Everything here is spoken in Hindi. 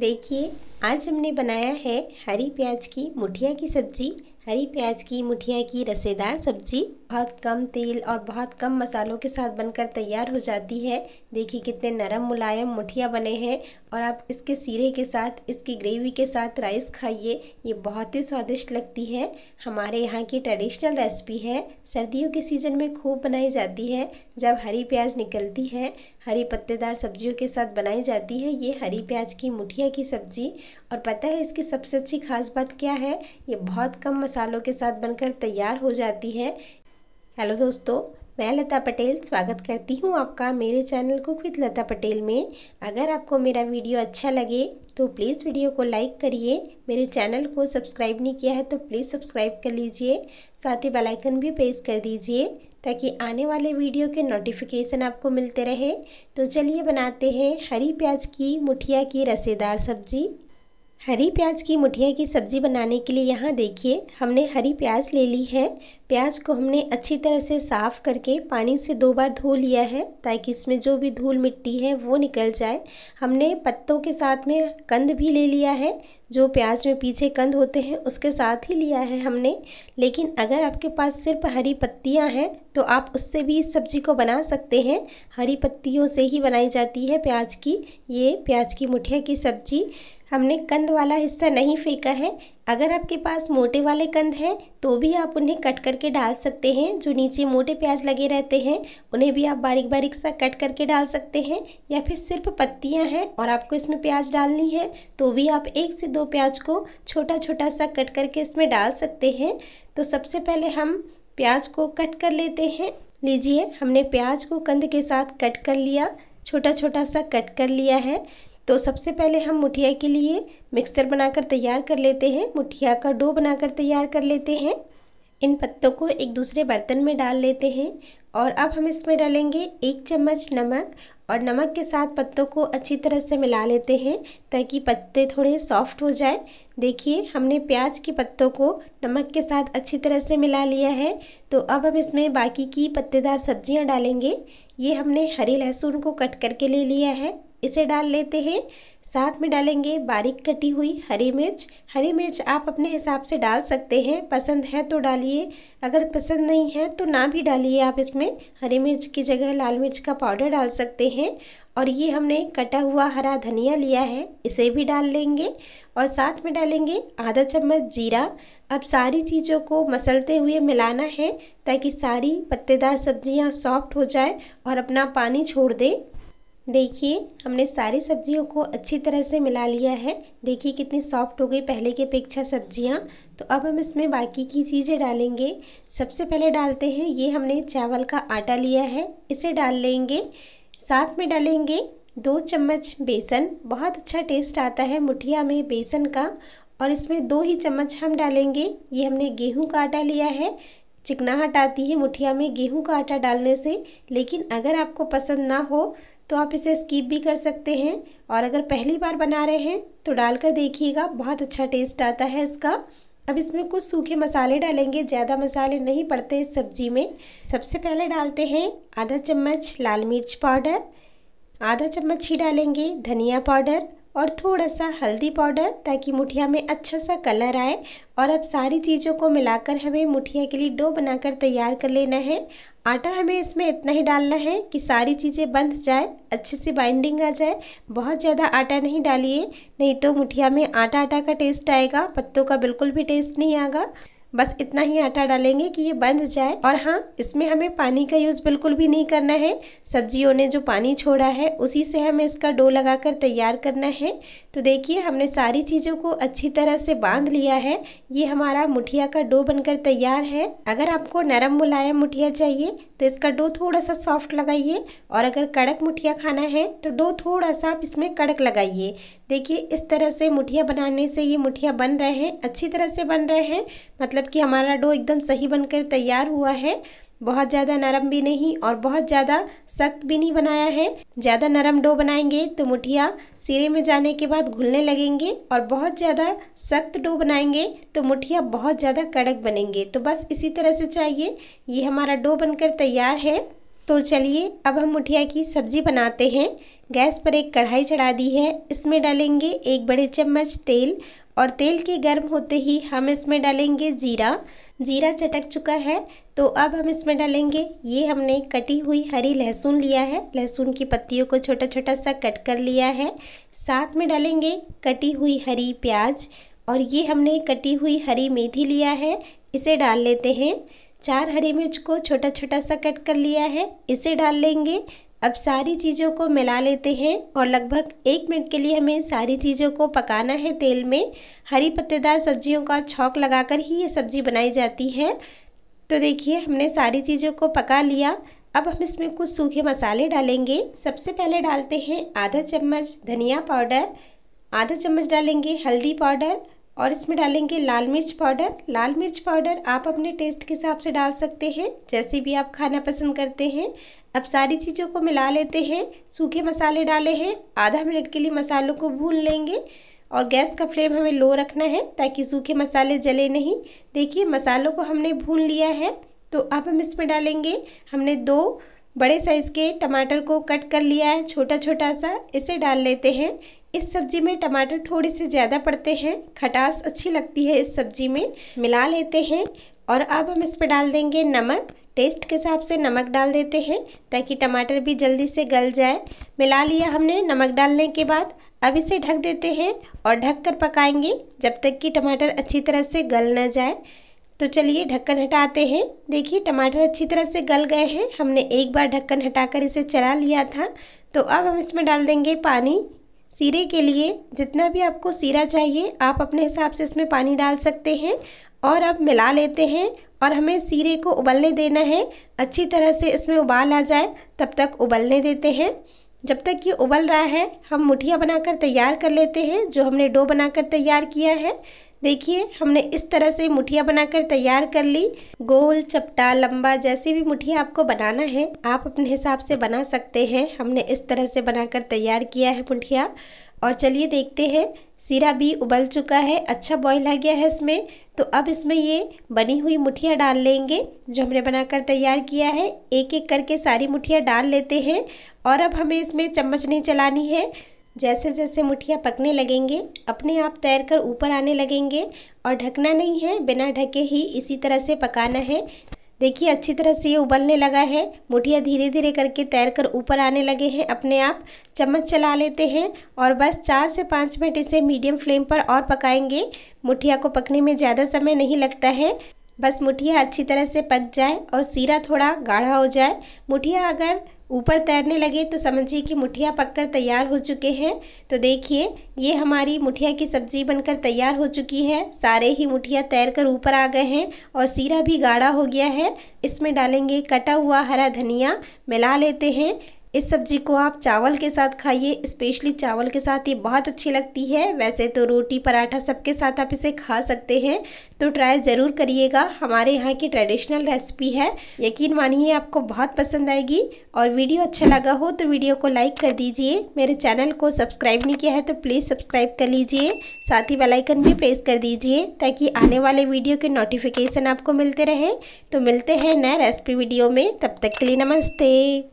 देखिए आज हमने बनाया है हरी प्याज की मुठिया की सब्ज़ी हरी प्याज की मुठिया की रसेदार सब्ज़ी बहुत कम तेल और बहुत कम मसालों के साथ बनकर तैयार हो जाती है देखिए कितने नरम मुलायम मुठिया बने हैं और आप इसके सीरे के साथ इसकी ग्रेवी के साथ राइस खाइए ये बहुत ही स्वादिष्ट लगती है हमारे यहाँ की ट्रेडिशनल रेसिपी है सर्दियों के सीज़न में खूब बनाई जाती है जब हरी प्याज निकलती है हरी पत्तेदार सब्जियों के साथ बनाई जाती है ये हरी प्याज की मुठिया की सब्ज़ी और पता है इसकी सबसे अच्छी खास बात क्या है ये बहुत कम मसालों के साथ बनकर तैयार हो जाती है हेलो दोस्तों मैं लता पटेल स्वागत करती हूँ आपका मेरे channel cook with Lata Patel में अगर आपको मेरा वीडियो अच्छा लगे तो प्लीज़ वीडियो को लाइक करिए मेरे चैनल को सब्सक्राइब नहीं किया है तो प्लीज़ सब्सक्राइब कर लीजिए साथ ही बेल आइकन भी प्रेस कर दीजिए ताकि आने वाले वीडियो के नोटिफिकेशन आपको मिलते रहे तो चलिए बनाते हैं हरी प्याज की मुठिया की रसेदार सब्जी हरी प्याज की मुठिया की सब्ज़ी बनाने के लिए यहाँ देखिए हमने हरी प्याज ले ली है प्याज को हमने अच्छी तरह से साफ़ करके पानी से दो बार धो लिया है ताकि इसमें जो भी धूल मिट्टी है वो निकल जाए हमने पत्तों के साथ में कंद भी ले लिया है जो प्याज में पीछे कंद होते हैं उसके साथ ही लिया है हमने लेकिन अगर आपके पास सिर्फ हरी पत्तियाँ हैं तो आप उससे भी इस सब्ज़ी को बना सकते हैं हरी पत्तियों से ही बनाई जाती है प्याज की ये प्याज की मुठिया की सब्ज़ी हमने कंद वाला हिस्सा नहीं फेंका है अगर आपके पास मोटे वाले कंद हैं तो भी आप उन्हें कट करके डाल सकते हैं जो नीचे मोटे प्याज लगे रहते हैं उन्हें भी आप बारीक बारीक सा कट करके डाल सकते हैं या फिर सिर्फ पत्तियां हैं और आपको इसमें प्याज डालनी है तो भी आप एक से दो प्याज को छोटा छोटा सा कट करके इसमें डाल सकते हैं तो सबसे पहले हम प्याज को कट कर लेते हैं लीजिए हमने प्याज को कंद के साथ कट कर लिया छोटा छोटा सा कट कर लिया है तो सबसे पहले हम मुठिया के लिए मिक्सचर बनाकर तैयार कर लेते हैं मुठिया का डो बनाकर तैयार कर लेते हैं इन पत्तों को एक दूसरे बर्तन में डाल लेते हैं और अब हम इसमें डालेंगे एक चम्मच नमक और नमक के साथ पत्तों को अच्छी तरह से मिला लेते हैं ताकि पत्ते थोड़े सॉफ्ट हो जाए देखिए हमने प्याज के पत्तों को नमक के साथ अच्छी तरह से मिला लिया है तो अब हम इसमें बाकी की पत्तेदार सब्जियां डालेंगे ये हमने हरी लहसुन को कट करके ले लिया है इसे डाल लेते हैं साथ में डालेंगे बारीक कटी हुई हरी मिर्च हरी मिर्च आप अपने हिसाब से डाल सकते हैं पसंद है तो डालिए अगर पसंद नहीं है तो ना भी डालिए आप इसमें हरी मिर्च की जगह लाल मिर्च का पाउडर डाल सकते हैं और ये हमने कटा हुआ हरा धनिया लिया है इसे भी डाल लेंगे और साथ में डालेंगे आधा चम्मच जीरा अब सारी चीज़ों को मसलते हुए मिलाना है ताकि सारी पत्तेदार सब्जियां सॉफ्ट हो जाए और अपना पानी छोड़ दें देखिए हमने सारी सब्जियों को अच्छी तरह से मिला लिया है देखिए कितनी सॉफ्ट हो गई पहले की अपेक्षा सब्जियाँ तो अब हम इसमें बाकी की चीज़ें डालेंगे सबसे पहले डालते हैं ये हमने चावल का आटा लिया है इसे डाल लेंगे साथ में डालेंगे दो चम्मच बेसन बहुत अच्छा टेस्ट आता है मुठिया में बेसन का और इसमें दो ही चम्मच हम डालेंगे ये हमने गेहूं का आटा लिया है चिकनाहट आती है मुठिया में गेहूं का आटा डालने से लेकिन अगर आपको पसंद ना हो तो आप इसे स्किप भी कर सकते हैं और अगर पहली बार बना रहे हैं तो डालकर देखिएगा बहुत अच्छा टेस्ट आता है इसका अब इसमें कुछ सूखे मसाले डालेंगे ज़्यादा मसाले नहीं पड़ते इस सब्ज़ी में सबसे पहले डालते हैं आधा चम्मच लाल मिर्च पाउडर आधा चम्मच ही डालेंगे धनिया पाउडर और थोड़ा सा हल्दी पाउडर ताकि मुठिया में अच्छा सा कलर आए और अब सारी चीज़ों को मिलाकर हमें मुठिया के लिए डो बनाकर तैयार कर लेना है आटा हमें इसमें इतना ही डालना है कि सारी चीज़ें बंध जाए अच्छे से बाइंडिंग आ जाए बहुत ज़्यादा आटा नहीं डालिए नहीं तो मुठिया में आटा आटा का टेस्ट आएगा पत्तों का बिल्कुल भी टेस्ट नहीं आएगा बस इतना ही आटा डालेंगे कि ये बंध जाए और हाँ इसमें हमें पानी का यूज़ बिल्कुल भी नहीं करना है सब्जियों ने जो पानी छोड़ा है उसी से हमें इसका डो लगाकर तैयार करना है तो देखिए हमने सारी चीज़ों को अच्छी तरह से बांध लिया है ये हमारा मुठिया का डो बनकर तैयार है अगर आपको नरम मुलायम मुठिया चाहिए तो इसका डो थोड़ा सा सॉफ्ट लगाइए और अगर कड़क मुठिया खाना है तो डो थोड़ा सा आप इसमें कड़क लगाइए देखिए इस तरह से मुठिया बनाने से ये मुठिया बन रहे हैं अच्छी तरह से बन रहे हैं मतलब मतलब कि हमारा डो एकदम सही बनकर तैयार हुआ है बहुत ज़्यादा नरम भी नहीं और बहुत ज़्यादा सख्त भी नहीं बनाया है ज़्यादा नरम डो बनाएंगे तो मुठिया सिरे में जाने के बाद घुलने लगेंगे और बहुत ज़्यादा सख्त डो बनाएंगे तो मुठिया बहुत ज़्यादा कड़क बनेंगे तो बस इसी तरह से चाहिए ये हमारा डो बनकर तैयार है तो चलिए अब हम मुठिया की सब्ज़ी बनाते हैं गैस पर एक कढ़ाई चढ़ा दी है इसमें डालेंगे एक बड़े चम्मच तेल और तेल के गर्म होते ही हम इसमें डालेंगे जीरा जीरा चटक चुका है तो अब हम इसमें डालेंगे ये हमने कटी हुई हरी लहसुन लिया है लहसुन की पत्तियों को छोटा छोटा सा कट कर लिया है साथ में डालेंगे कटी हुई हरी प्याज और ये हमने कटी हुई हरी मेथी लिया है इसे डाल लेते हैं चार हरी मिर्च को छोटा छोटा सा कट कर लिया है इसे डाल लेंगे अब सारी चीज़ों को मिला लेते हैं और लगभग एक मिनट के लिए हमें सारी चीज़ों को पकाना है तेल में हरी पत्तेदार सब्जियों का छौक लगाकर ही ये सब्ज़ी बनाई जाती है तो देखिए हमने सारी चीज़ों को पका लिया अब हम इसमें कुछ सूखे मसाले डालेंगे सबसे पहले डालते हैं आधा चम्मच धनिया पाउडर आधा चम्मच डालेंगे हल्दी पाउडर और इसमें डालेंगे लाल मिर्च पाउडर लाल मिर्च पाउडर आप अपने टेस्ट के हिसाब से डाल सकते हैं जैसे भी आप खाना पसंद करते हैं अब सारी चीज़ों को मिला लेते हैं सूखे मसाले डाले हैं आधा मिनट के लिए मसालों को भून लेंगे और गैस का फ्लेम हमें लो रखना है ताकि सूखे मसाले जले नहीं देखिए मसालों को हमने भून लिया है तो अब हम इसमें डालेंगे हमने दो बड़े साइज़ के टमाटर को कट कर लिया है छोटा छोटा सा इसे डाल लेते हैं इस सब्जी में टमाटर थोड़े से ज़्यादा पड़ते हैं खटास अच्छी लगती है इस सब्जी में मिला लेते हैं और अब हम इस पर डाल देंगे नमक टेस्ट के हिसाब से नमक डाल देते हैं ताकि टमाटर भी जल्दी से गल जाए मिला लिया हमने नमक डालने के बाद अब इसे ढक देते हैं और ढक कर पकाएंगे जब तक कि टमाटर अच्छी तरह से गल ना जाए तो चलिए ढक्कन हटाते हैं देखिए टमाटर अच्छी तरह से गल गए हैं हमने एक बार ढक्कन हटाकर इसे चला लिया था तो अब हम इसमें डाल देंगे पानी सीरे के लिए जितना भी आपको सीरा चाहिए आप अपने हिसाब से इसमें पानी डाल सकते हैं और अब मिला लेते हैं और हमें सीरे को उबलने देना है अच्छी तरह से इसमें उबाल आ जाए तब तक उबलने देते हैं जब तक ये उबल रहा है हम मुठिया बनाकर तैयार कर लेते हैं जो हमने डो बनाकर तैयार किया है देखिए हमने इस तरह से मुठिया बनाकर तैयार कर ली गोल चपटा लंबा जैसी भी मुठिया आपको बनाना है आप अपने हिसाब से बना सकते हैं हमने इस तरह से बनाकर तैयार किया है मुठिया और चलिए देखते हैं सीरा भी उबल चुका है अच्छा बॉईल आ गया है इसमें तो अब इसमें ये बनी हुई मुठिया डाल लेंगे जो हमने बनाकर तैयार किया है एक एक करके सारी मुठिया डाल लेते हैं और अब हमें इसमें चम्मच नहीं चलानी है जैसे जैसे मुठिया पकने लगेंगे अपने आप तैर कर ऊपर आने लगेंगे और ढकना नहीं है बिना ढके ही इसी तरह से पकाना है देखिए अच्छी तरह से ये उबलने लगा है मुठिया धीरे धीरे करके तैर कर ऊपर आने लगे हैं अपने आप चम्मच चला लेते हैं और बस चार से पाँच मिनट इसे मीडियम फ्लेम पर और पकाएंगे मुठिया को पकने में ज़्यादा समय नहीं लगता है बस मुठिया अच्छी तरह से पक जाए और सीरा थोड़ा गाढ़ा हो जाए मुठिया अगर ऊपर तैरने लगे तो समझिए कि मुठिया पककर तैयार हो चुके हैं तो देखिए ये हमारी मुठिया की सब्ज़ी बनकर तैयार हो चुकी है सारे ही मुठिया तैरकर ऊपर आ गए हैं और सीरा भी गाढ़ा हो गया है इसमें डालेंगे कटा हुआ हरा धनिया मिला लेते हैं इस सब्जी को आप चावल के साथ खाइए स्पेशली चावल के साथ ये बहुत अच्छी लगती है वैसे तो रोटी पराठा सबके साथ आप इसे खा सकते हैं तो ट्राई ज़रूर करिएगा हमारे यहाँ की ट्रेडिशनल रेसिपी है यकीन मानिए आपको बहुत पसंद आएगी और वीडियो अच्छा लगा हो तो वीडियो को लाइक कर दीजिए मेरे चैनल को सब्सक्राइब नहीं किया है तो प्लीज़ सब्सक्राइब कर लीजिए साथ ही बेलाइकन भी प्रेस कर दीजिए ताकि आने वाले वीडियो के नोटिफिकेशन आपको मिलते रहें तो मिलते हैं नए रेसिपी वीडियो में तब तक के लिए नमस्ते